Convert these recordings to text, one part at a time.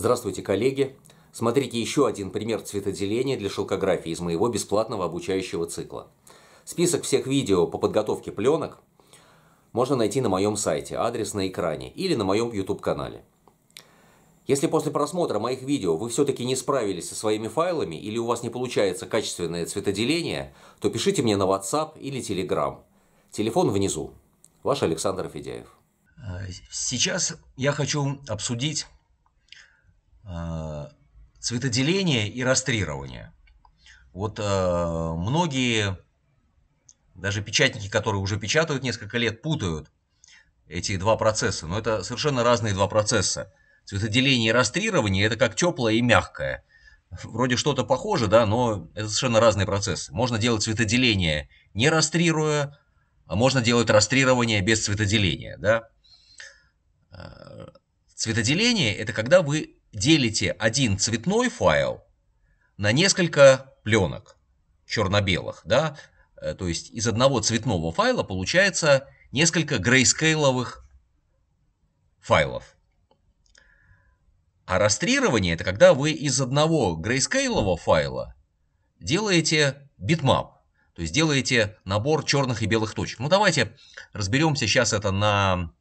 Здравствуйте, коллеги! Смотрите еще один пример цветоделения для шелкографии из моего бесплатного обучающего цикла. Список всех видео по подготовке пленок можно найти на моем сайте, адрес на экране, или на моем YouTube-канале. Если после просмотра моих видео вы все-таки не справились со своими файлами или у вас не получается качественное цветоделение, то пишите мне на WhatsApp или Telegram. Телефон внизу. Ваш Александр Федяев. Э, сейчас я хочу обсудить Э, цветоделение и растрирование. Вот э, многие, даже печатники, которые уже печатают несколько лет, путают эти два процесса. Но это совершенно разные два процесса. Цветоделение и растрирование – это как теплое и мягкое. Вроде что-то похоже, да, но это совершенно разные процессы. Можно делать цветоделение не растрируя, а можно делать растрирование без цветоделения, да. Э, цветоделение – это когда вы делите один цветной файл на несколько пленок черно-белых, да, э, то есть из одного цветного файла получается несколько грейскейловых файлов. А растрирование – это когда вы из одного грейскейлового файла делаете битмап, то есть делаете набор черных и белых точек. Ну давайте разберемся сейчас это на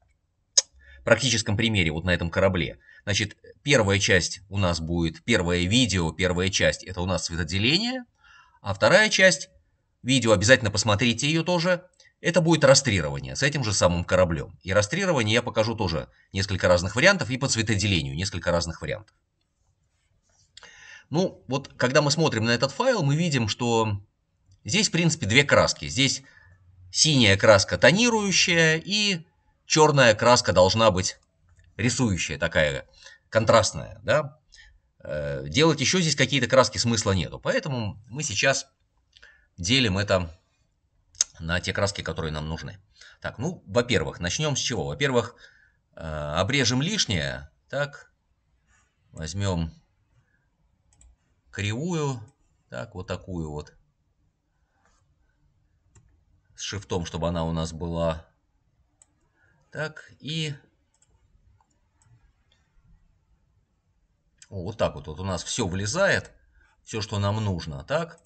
практическом примере, вот на этом корабле. Значит, первая часть у нас будет, первое видео, первая часть, это у нас светоделение, а вторая часть, видео обязательно посмотрите ее тоже, это будет растрирование с этим же самым кораблем. И растрирование я покажу тоже несколько разных вариантов, и по цветоделению несколько разных вариантов. Ну, вот когда мы смотрим на этот файл, мы видим, что здесь, в принципе, две краски. Здесь синяя краска тонирующая, и черная краска должна быть рисующая такая, контрастная, да, э, делать еще здесь какие-то краски смысла нету. Поэтому мы сейчас делим это на те краски, которые нам нужны. Так, ну, во-первых, начнем с чего? Во-первых, э, обрежем лишнее, так, возьмем кривую, так, вот такую вот, с шифтом, чтобы она у нас была, так, и вот так вот. Вот у нас все влезает, все, что нам нужно. Так.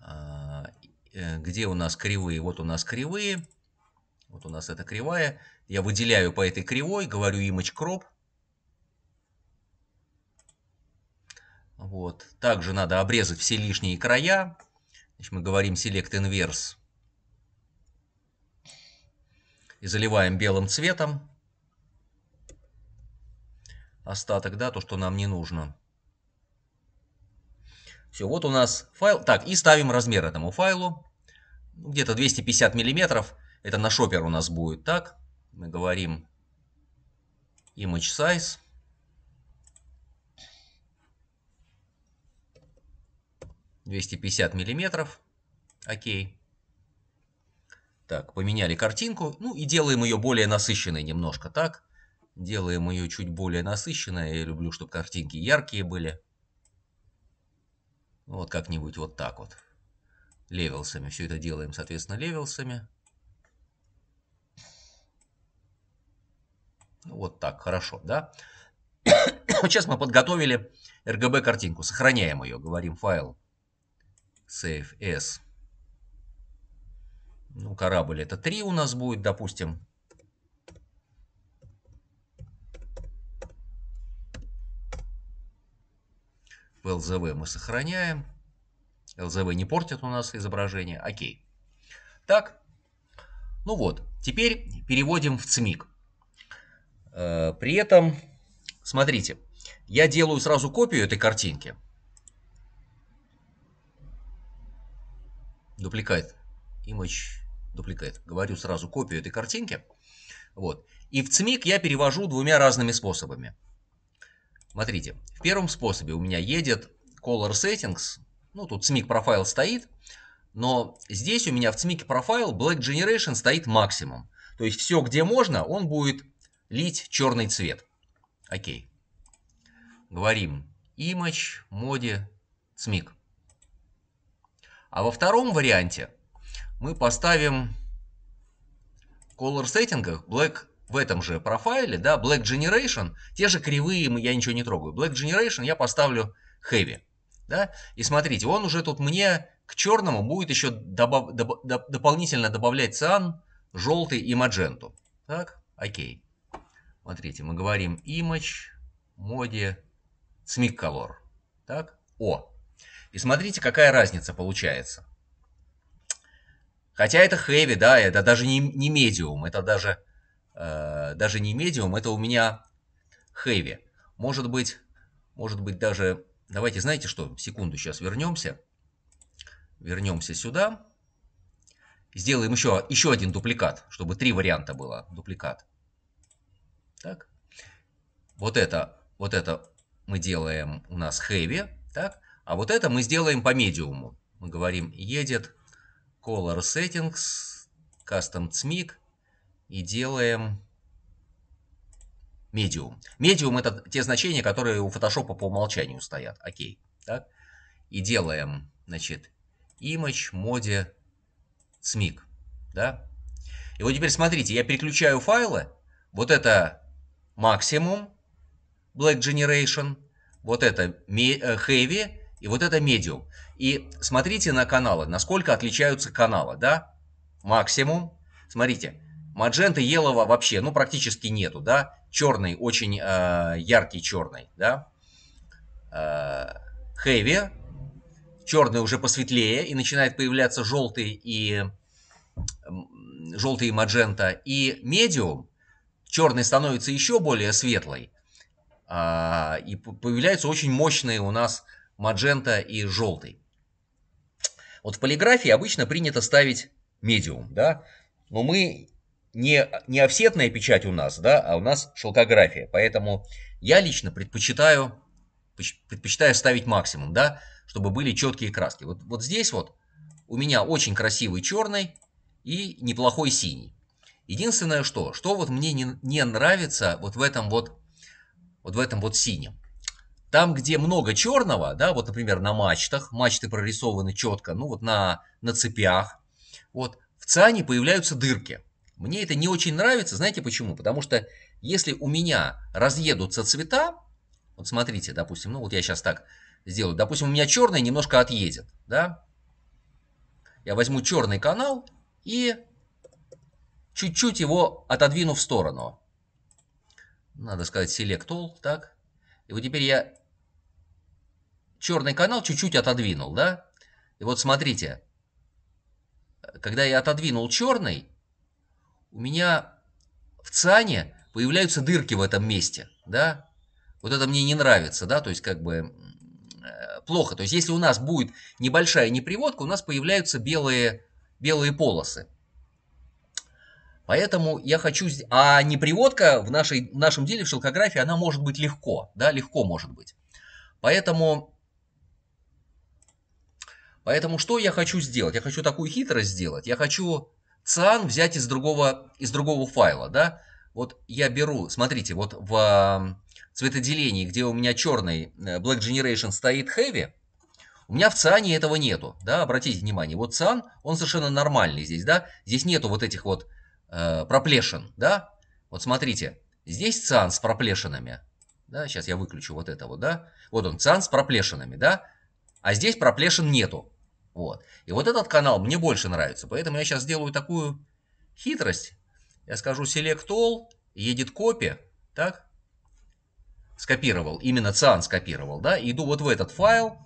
А, э, где у нас кривые? Вот у нас кривые. Вот у нас эта кривая. Я выделяю по этой кривой, говорю image crop. Вот. Также надо обрезать все лишние края. Значит, мы говорим select inverse. И заливаем белым цветом остаток, да, то, что нам не нужно. Все, вот у нас файл. Так, и ставим размер этому файлу. Где-то 250 миллиметров. Это на шопер у нас будет. Так, мы говорим image size. Двести пятьдесят миллиметров. Окей. Так, поменяли картинку. Ну и делаем ее более насыщенной немножко. Так, делаем ее чуть более насыщенной. Я люблю, чтобы картинки яркие были. Вот как-нибудь вот так вот. Левелсами. Все это делаем, соответственно, левелсами. Ну, вот так, хорошо, да? Сейчас мы подготовили RGB картинку. Сохраняем ее. Говорим файл save as. Ну, корабль это 3 у нас будет, допустим. В LZV мы сохраняем. LZV не портит у нас изображение. Окей. Так. Ну вот. Теперь переводим в ЦМИК. Э, при этом, смотрите, я делаю сразу копию этой картинки. Дупликат. Image дупликат. Говорю сразу копию этой картинки. Вот. И в ЦМИК я перевожу двумя разными способами. Смотрите, в первом способе у меня едет Color Settings, ну тут CMYK Profile стоит, но здесь у меня в CMYK Profile Black Generation стоит максимум. То есть все, где можно, он будет лить черный цвет. Окей. Говорим Image, Mode CMYK. А во втором варианте мы поставим в Color Settings Black в этом же профайле, да, Black Generation, те же кривые, я ничего не трогаю. Black Generation я поставлю Heavy, да, и смотрите, он уже тут мне к черному будет еще добав, доб, доп, дополнительно добавлять циан, желтый и мадженту. Так, окей. Смотрите, мы говорим image, моде, смик color. Так, о. И смотрите, какая разница получается. Хотя это heavy, да, это даже не, не medium, это даже Э, даже не медиум, это у меня хэви. Может быть, может быть даже, давайте, знаете что, секунду сейчас вернемся. Вернемся сюда. Сделаем еще, еще один дупликат, чтобы три варианта было. Дупликат. Так. Вот это, вот это мы делаем у нас heavy, так. А вот это мы сделаем по медиуму. Мы говорим едет color settings, custom цмик и делаем медиум. Медиум это те значения, которые у Photoshop по умолчанию стоят. Окей. Так? И делаем, значит, image mode смик, Да? И вот теперь смотрите, я переключаю файлы. Вот это максимум Black Generation, вот это э, Heavy и вот это Medium. И смотрите на каналы, насколько отличаются каналы, да? Максимум. Смотрите, Маджента елого вообще, ну, практически нету, да. Черный, очень э, яркий черный, да. Э, хэви. черный уже посветлее и начинает появляться желтый и желтый и маджента. И медиум, черный становится еще более светлый. Э, и появляются очень мощные у нас маджента и желтый. Вот в полиграфии обычно принято ставить медиум, да. Но мы не, не офсетная печать у нас, да, а у нас шелкография. Поэтому я лично предпочитаю, предпочитаю ставить максимум, да, чтобы были четкие краски. Вот, вот здесь вот у меня очень красивый черный и неплохой синий. Единственное что, что вот мне не, не нравится вот в этом вот, вот в этом вот синем. Там, где много черного, да, вот, например, на мачтах, мачты прорисованы четко, ну вот на, на цепях, вот в ЦАНе появляются дырки. Мне это не очень нравится, знаете почему? Потому что если у меня разъедутся цвета, вот смотрите, допустим, ну вот я сейчас так сделаю, допустим, у меня черный немножко отъедет, да? Я возьму черный канал и чуть-чуть его отодвину в сторону. Надо сказать select all, так? И вот теперь я черный канал чуть-чуть отодвинул, да? И вот смотрите, когда я отодвинул черный, у меня в ЦАНе появляются дырки в этом месте, да, вот это мне не нравится, да, то есть как бы э, плохо. То есть если у нас будет небольшая неприводка, у нас появляются белые, белые полосы. Поэтому я хочу... А неприводка в, нашей, в нашем деле, в шелкографии, она может быть легко, да, легко может быть. Поэтому... Поэтому что я хочу сделать? Я хочу такую хитрость сделать. Я хочу циан взять из другого, из другого файла, да? Вот я беру, смотрите, вот в цветоделении, где у меня черный э, Black Generation стоит Heavy, у меня в циане этого нету, да, обратите внимание. Вот циан, он совершенно нормальный здесь, да? Здесь нету вот этих вот э, проплешин, да? Вот смотрите, здесь циан с проплешинами, да? Сейчас я выключу вот это вот, да? Вот он, циан с проплешинами, да? А здесь проплешин нету. Вот. И вот этот канал мне больше нравится, поэтому я сейчас сделаю такую хитрость. Я скажу select all, едет копия, так? Скопировал, именно циан скопировал, да? Иду вот в этот файл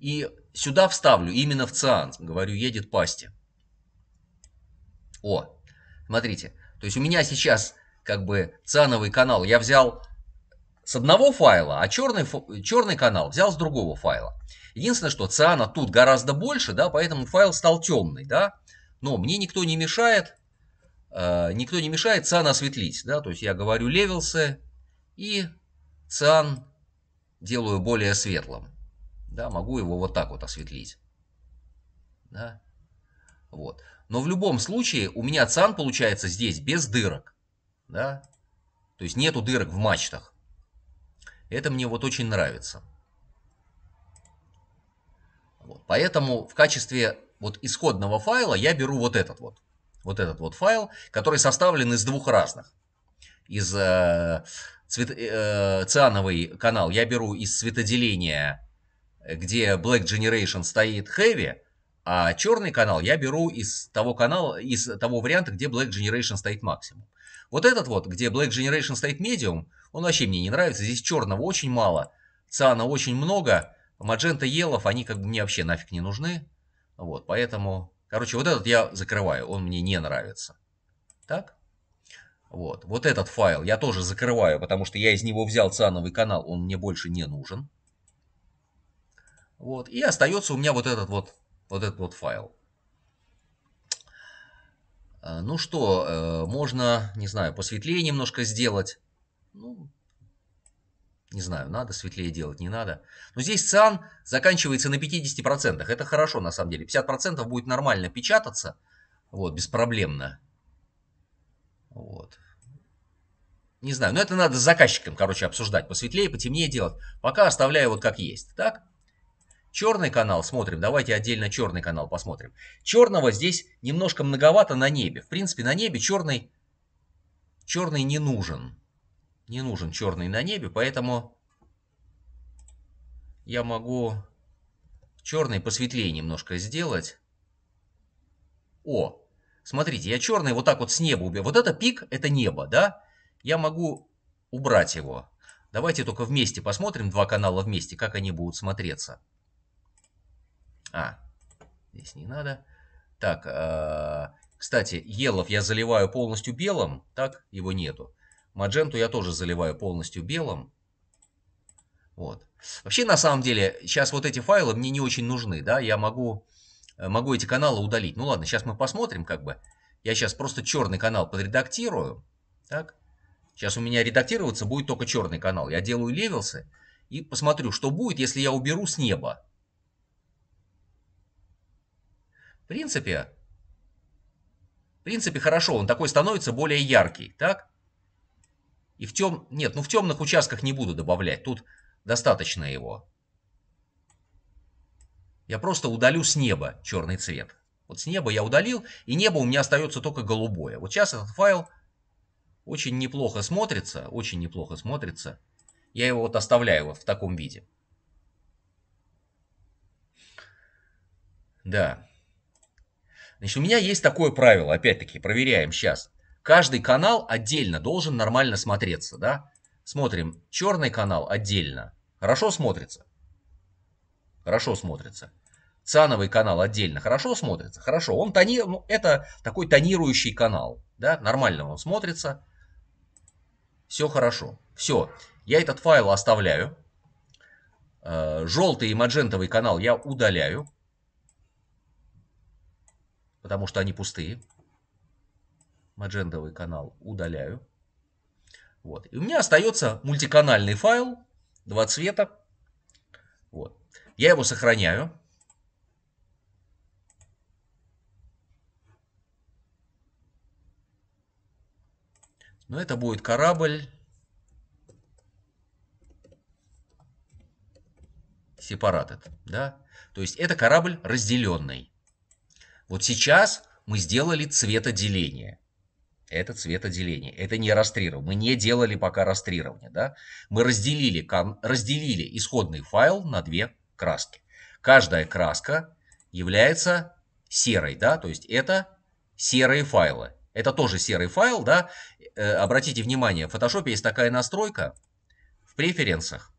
и сюда вставлю, именно в циан, говорю, едет пасти. О, смотрите, то есть у меня сейчас как бы циановый канал я взял с одного файла, а черный, черный канал взял с другого файла. Единственное, что циана тут гораздо больше, да, поэтому файл стал темный, да. Но мне никто не мешает, э, никто не мешает циан осветлить, да. То есть я говорю левелсы и циан делаю более светлым. Да, могу его вот так вот осветлить. Да. Вот. Но в любом случае у меня циан получается здесь без дырок. Да? То есть нету дырок в мачтах. Это мне вот очень нравится. Вот. Поэтому в качестве вот исходного файла я беру вот этот вот. Вот этот вот файл, который составлен из двух разных. Из э, цвет, э, циановый канал я беру из цветоделения, где Black Generation стоит Heavy, а черный канал я беру из того канала, из того варианта, где Black Generation стоит максимум. Вот этот вот, где Black Generation стоит медиум, он вообще мне не нравится. Здесь черного очень мало, циана очень много, Маджента Елов, они как бы мне вообще нафиг не нужны. Вот, поэтому... Короче, вот этот я закрываю, он мне не нравится. Так? Вот. Вот этот файл я тоже закрываю, потому что я из него взял цановый канал, он мне больше не нужен. Вот. И остается у меня вот этот вот, вот этот вот файл. Э, ну что, э, можно, не знаю, посветлее немножко сделать. Ну, не знаю, надо светлее делать, не надо. Но здесь циан заканчивается на 50%. Это хорошо, на самом деле. 50% будет нормально печататься. Вот, беспроблемно. Вот. Не знаю, но это надо с заказчиком, короче, обсуждать. Посветлее, потемнее делать. Пока оставляю вот как есть. Так? Черный канал смотрим. Давайте отдельно черный канал посмотрим. Черного здесь немножко многовато на небе. В принципе, на небе черный, черный не нужен не нужен черный на небе, поэтому я могу черный посветлее немножко сделать. О, смотрите, я черный вот так вот с неба убил. Вот это пик, это небо, да? Я могу убрать его. Давайте только вместе посмотрим, два канала вместе, как они будут смотреться. А, здесь не надо. Так, э -э кстати, елов я заливаю полностью белым, так его нету. Мадженту я тоже заливаю полностью белым. Вот. Вообще, на самом деле, сейчас вот эти файлы мне не очень нужны, да, я могу, э, могу эти каналы удалить. Ну ладно, сейчас мы посмотрим, как бы. Я сейчас просто черный канал подредактирую, так. Сейчас у меня редактироваться будет только черный канал. Я делаю левелсы и посмотрю, что будет, если я уберу с неба. В принципе, в принципе, хорошо, он такой становится более яркий, так? И в тем... Нет, ну в темных участках не буду добавлять, тут достаточно его. Я просто удалю с неба черный цвет. Вот с неба я удалил, и небо у меня остается только голубое. Вот сейчас этот файл очень неплохо смотрится, очень неплохо смотрится. Я его вот оставляю вот в таком виде. Да. Значит, у меня есть такое правило, опять-таки, проверяем сейчас. Каждый канал отдельно должен нормально смотреться, да? Смотрим, черный канал отдельно. Хорошо смотрится. Хорошо смотрится. Цановый канал отдельно хорошо смотрится? Хорошо. Он тони... ну, это такой тонирующий канал. Да? Нормально он смотрится. Все хорошо. Все. Я этот файл оставляю. Э, Желтый и маджентовый канал я удаляю. Потому что они пустые маджендовый канал удаляю. Вот. И у меня остается мультиканальный файл, два цвета. Вот. Я его сохраняю. Но это будет корабль separated, да? То есть это корабль разделенный. Вот сейчас мы сделали цветоделение. Это цвет отделения. Это не растрирование. Мы не делали пока растрирование. Да? Мы разделили, разделили исходный файл на две краски. Каждая краска является серой. Да? То есть это серые файлы. Это тоже серый файл. Да? Э, обратите внимание, в Photoshop есть такая настройка в преференсах.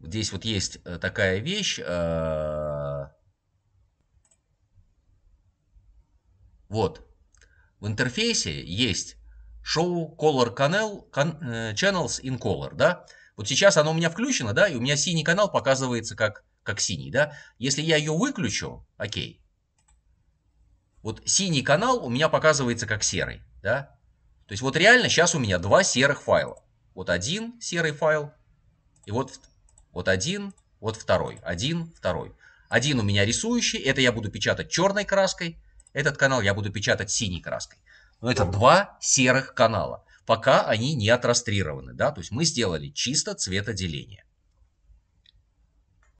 Здесь вот есть э, такая вещь, э Вот. В интерфейсе есть show Color Canal, э, Channels in Color, да? Вот сейчас оно у меня включено, да, и у меня синий канал показывается как, как синий, да? Если я ее выключу, окей, вот синий канал у меня показывается как серый, да? То есть вот реально сейчас у меня два серых файла. Вот один серый файл, и вот, вот один, вот второй, один, второй. Один у меня рисующий, это я буду печатать черной краской, этот канал я буду печатать синей краской. Но это два серых канала, пока они не отрастрированы. Да? То есть мы сделали чисто цветоделение.